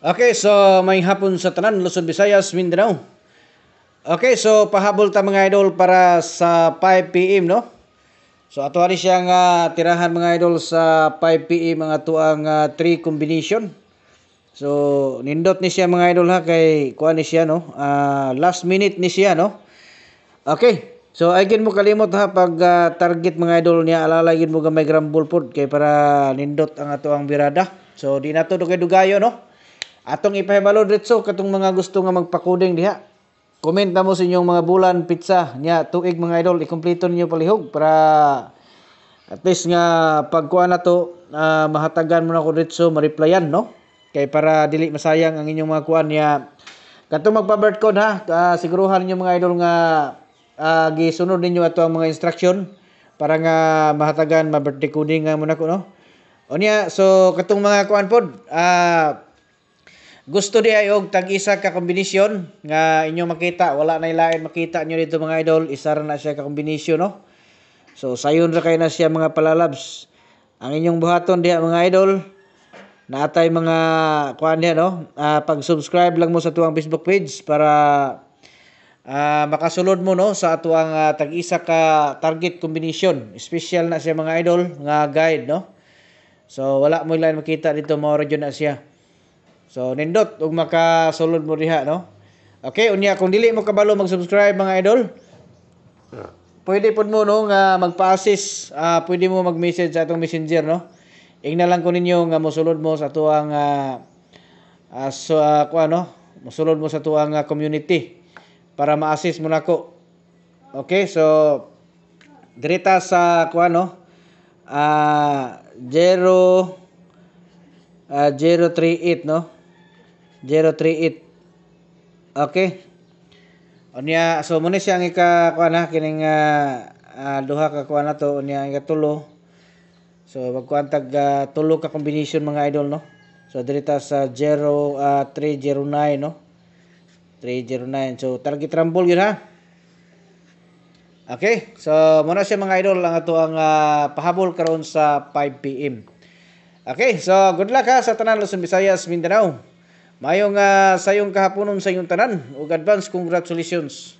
Okay, so may hapon sa tanan, Luzon, Visayas, Mindanao. Okay, so pahabol ta mga idol para sa 5 PM, no? So ato ari siyang uh, tirahan mga idol sa 5 PM mga tuang ang uh, ah, 3 combination. So nindot ni siya mga idol ha kay kuan ni siya no. Uh, last minute ni siya no. Okay. So again mo kalimot ha pag uh, target mga idol niya alalagin mo gamay grambol bullpot kay para nindot ang ato ang birada. So di nato dugay kay dugayo no. Atong ipahibalo diretso katong mga gusto nga magpakuding diha. Comment na mo sa inyong mga bulan, pizza, nya, tuig mga idol. Ikompleto niyo palihog para at least nga pagkuha na to, uh, mahatagan mo na ko diretso, ma-replyan, no? Kay para dili masayang ang inyong mga kuan niya. Katong magpa-birth code ha, uh, siguruhan niyo mga idol nga uh, gisunod ninyo ato ang mga instruction para nga mahatagan ma-birthday coding nga muna ko, no? O niya, so katong mga kuan pod, ah, uh, gusto di ayog tag isa ka kombinasyon nga inyo makita, wala na ilain makita nyo dito mga idol, isa ra na siya ka kombinasyon no. So sayon ra kay na siya mga palalabs. Ang inyong buhaton diha mga idol, naatay mga kuan diha no. Uh, pag-subscribe lang mo sa tuwang Facebook page para uh, makasulod mo no sa atuang uh, ah, tag isa ka target combination. Special na siya mga idol nga guide no. So wala mo ilain makita dito, mo ra na siya. So nindot ug makasulod mo riha, no. Okay, unya kung dili mo kabalo mag-subscribe mga idol. Pwede pod mo no nga magpa-assist, uh, pwede mo mag-message sa atong Messenger no. Ingna lang ko ninyo nga mosulod mo sa tuang uh, uh, so, uh, kuha, no? mosulod mo sa tuang uh, community para ma-assist mo nako. Okay, so direta sa kuha no. Ah uh, 0 uh, 038 no 038. Okay. Unya so muna siya ang ika kuha kining uh, uh, duha ka kuha to unya ang ikatulo. So magkuan tag uh, tulo ka combination mga idol no. So dirita sa 0 uh, 309 no. 309. So target rumble yun ha. Okay, so muna siya mga idol ang ato ang uh, pahabol karon sa 5 PM. Okay, so good luck ha sa tanan Luzon, Visayas, Mindanao. Mayong uh, ah, sayong kahaponon sa inyong tanan ug advance congratulations.